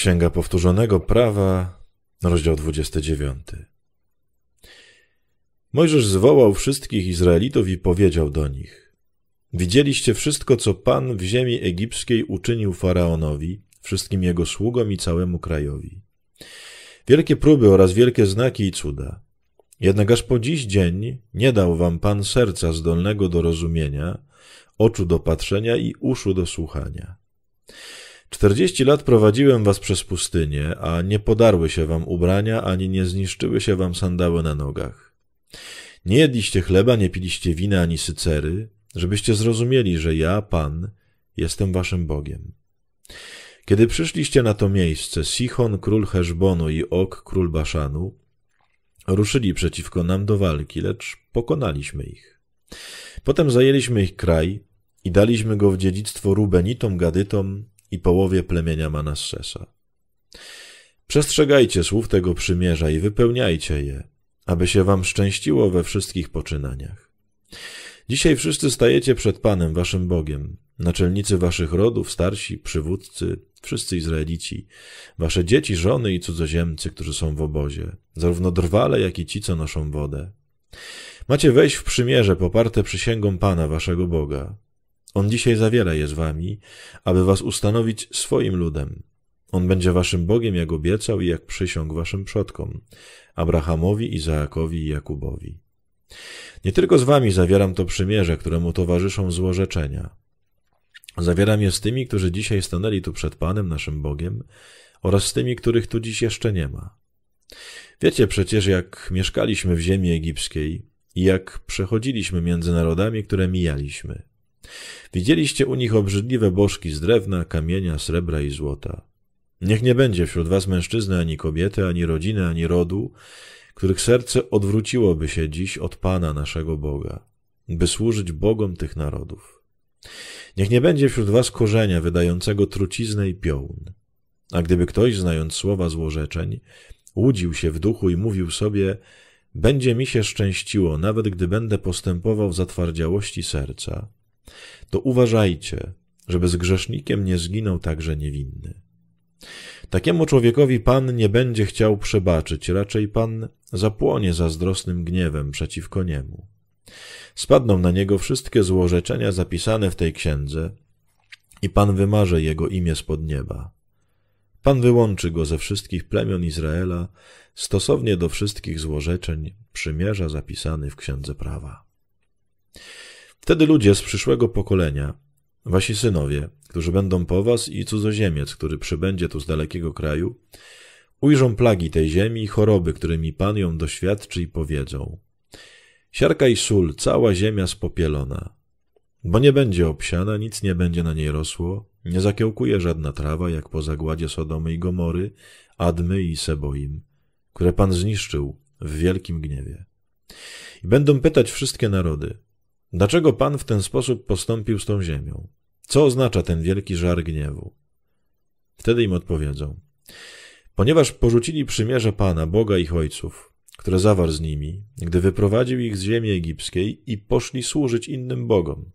Księga Powtórzonego Prawa, rozdział 29. Mojżesz zwołał wszystkich Izraelitów i powiedział do nich: Widzieliście wszystko, co Pan w ziemi egipskiej uczynił faraonowi, wszystkim jego sługom i całemu krajowi. Wielkie próby oraz wielkie znaki i cuda. Jednak aż po dziś dzień nie dał wam Pan serca zdolnego do rozumienia, oczu do patrzenia i uszu do słuchania 40 lat prowadziłem was przez pustynię, a nie podarły się wam ubrania, ani nie zniszczyły się wam sandały na nogach. Nie jedliście chleba, nie piliście wina ani sycery, żebyście zrozumieli, że ja, Pan, jestem waszym Bogiem. Kiedy przyszliście na to miejsce, Sichon, król Heszbonu i Ok, król Baszanu, ruszyli przeciwko nam do walki, lecz pokonaliśmy ich. Potem zajęliśmy ich kraj i daliśmy go w dziedzictwo Rubenitom, Gadytom, i połowie plemienia Manassesa. Przestrzegajcie słów tego przymierza i wypełniajcie je, aby się wam szczęściło we wszystkich poczynaniach. Dzisiaj wszyscy stajecie przed Panem, waszym Bogiem, naczelnicy waszych rodów, starsi, przywódcy, wszyscy Izraelici, wasze dzieci, żony i cudzoziemcy, którzy są w obozie, zarówno drwale, jak i ci, co noszą wodę. Macie wejść w przymierze poparte przysięgą Pana, waszego Boga, on dzisiaj zawiera je z wami, aby was ustanowić swoim ludem. On będzie waszym Bogiem, jak obiecał i jak przysiągł waszym przodkom, Abrahamowi, Izaakowi i Jakubowi. Nie tylko z wami zawieram to przymierze, któremu towarzyszą złorzeczenia. Zawieram je z tymi, którzy dzisiaj stanęli tu przed Panem, naszym Bogiem, oraz z tymi, których tu dziś jeszcze nie ma. Wiecie przecież, jak mieszkaliśmy w ziemi egipskiej i jak przechodziliśmy między narodami, które mijaliśmy. Widzieliście u nich obrzydliwe bożki z drewna, kamienia, srebra i złota. Niech nie będzie wśród was mężczyzny ani kobiety, ani rodziny, ani rodu, których serce odwróciłoby się dziś od Pana naszego Boga, by służyć Bogom tych narodów. Niech nie będzie wśród was korzenia wydającego truciznę i piołun. A gdyby ktoś, znając słowa złorzeczeń, łudził się w duchu i mówił sobie, będzie mi się szczęściło, nawet gdy będę postępował w zatwardziałości serca, to uważajcie, żeby z grzesznikiem nie zginął także niewinny. Takiemu człowiekowi Pan nie będzie chciał przebaczyć, raczej Pan zapłonie zazdrosnym gniewem przeciwko niemu. Spadną na niego wszystkie złorzeczenia zapisane w tej księdze i Pan wymarze jego imię spod nieba. Pan wyłączy go ze wszystkich plemion Izraela stosownie do wszystkich złorzeczeń przymierza zapisany w księdze prawa. Wtedy ludzie z przyszłego pokolenia, wasi synowie, którzy będą po was i cudzoziemiec, który przybędzie tu z dalekiego kraju, ujrzą plagi tej ziemi i choroby, którymi Pan ją doświadczy i powiedzą. Siarka i sól, cała ziemia spopielona. Bo nie będzie obsiana, nic nie będzie na niej rosło, nie zakiełkuje żadna trawa, jak po zagładzie Sodomy i Gomory, Admy i Seboim, które Pan zniszczył w wielkim gniewie. I będą pytać wszystkie narody, Dlaczego Pan w ten sposób postąpił z tą ziemią? Co oznacza ten wielki żar gniewu? Wtedy im odpowiedzą: Ponieważ porzucili przymierze Pana, Boga ich ojców, które zawarł z nimi, gdy wyprowadził ich z ziemi egipskiej i poszli służyć innym bogom,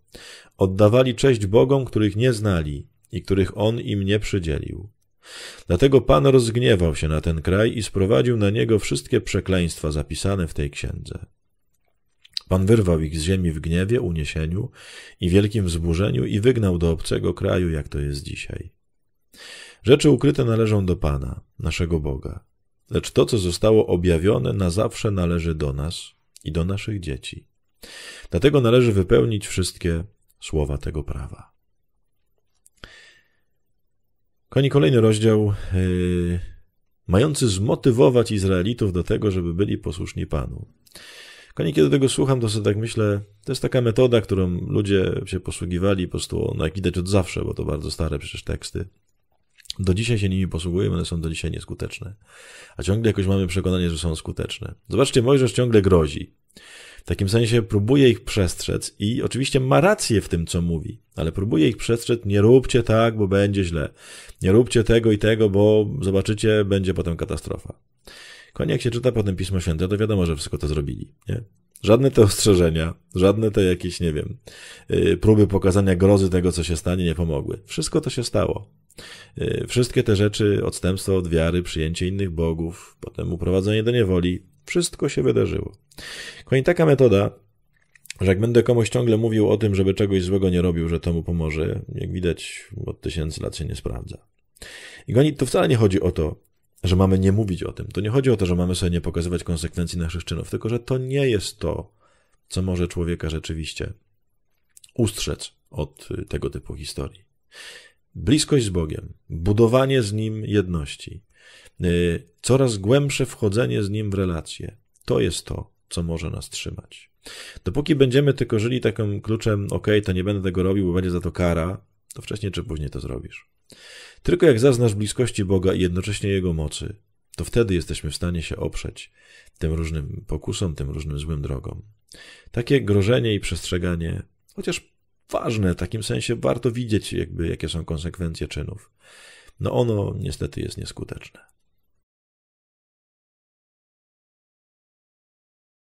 oddawali cześć bogom, których nie znali i których on im nie przydzielił. Dlatego Pan rozgniewał się na ten kraj i sprowadził na niego wszystkie przekleństwa zapisane w tej księdze. Pan wyrwał ich z ziemi w gniewie, uniesieniu i wielkim wzburzeniu i wygnał do obcego kraju, jak to jest dzisiaj. Rzeczy ukryte należą do Pana, naszego Boga, lecz to, co zostało objawione, na zawsze należy do nas i do naszych dzieci. Dlatego należy wypełnić wszystkie słowa tego prawa. Koni kolejny rozdział, yy, mający zmotywować Izraelitów do tego, żeby byli posłuszni Panu. Kochani, kiedy tego słucham, to sobie tak myślę, to jest taka metoda, którą ludzie się posługiwali po prostu, no jak widać od zawsze, bo to bardzo stare przecież teksty. Do dzisiaj się nimi posługujemy, one są do dzisiaj nieskuteczne. A ciągle jakoś mamy przekonanie, że są skuteczne. Zobaczcie, Mojżesz ciągle grozi. W takim sensie próbuje ich przestrzec i oczywiście ma rację w tym, co mówi, ale próbuje ich przestrzec, nie róbcie tak, bo będzie źle. Nie róbcie tego i tego, bo zobaczycie, będzie potem katastrofa. Koniec jak się czyta potem Pismo Święte, to wiadomo, że wszystko to zrobili. Nie? Żadne te ostrzeżenia, żadne te jakieś, nie wiem, y, próby pokazania grozy tego, co się stanie, nie pomogły. Wszystko to się stało. Y, wszystkie te rzeczy, odstępstwo od wiary, przyjęcie innych bogów, potem uprowadzenie do niewoli, wszystko się wydarzyło. Koniec taka metoda, że jak będę komuś ciągle mówił o tym, żeby czegoś złego nie robił, że to mu pomoże, jak widać, od tysięcy lat się nie sprawdza. I goni, tu wcale nie chodzi o to, że mamy nie mówić o tym. To nie chodzi o to, że mamy sobie nie pokazywać konsekwencji naszych czynów, tylko że to nie jest to, co może człowieka rzeczywiście ustrzec od y, tego typu historii. Bliskość z Bogiem, budowanie z Nim jedności, y, coraz głębsze wchodzenie z Nim w relacje, to jest to, co może nas trzymać. Dopóki będziemy tylko żyli takim kluczem, ok, to nie będę tego robił, bo będzie za to kara, to wcześniej czy później to zrobisz. Tylko jak zaznasz bliskości Boga i jednocześnie Jego mocy, to wtedy jesteśmy w stanie się oprzeć tym różnym pokusom, tym różnym złym drogom. Takie grożenie i przestrzeganie, chociaż ważne, w takim sensie warto widzieć, jakby, jakie są konsekwencje czynów. No ono niestety jest nieskuteczne.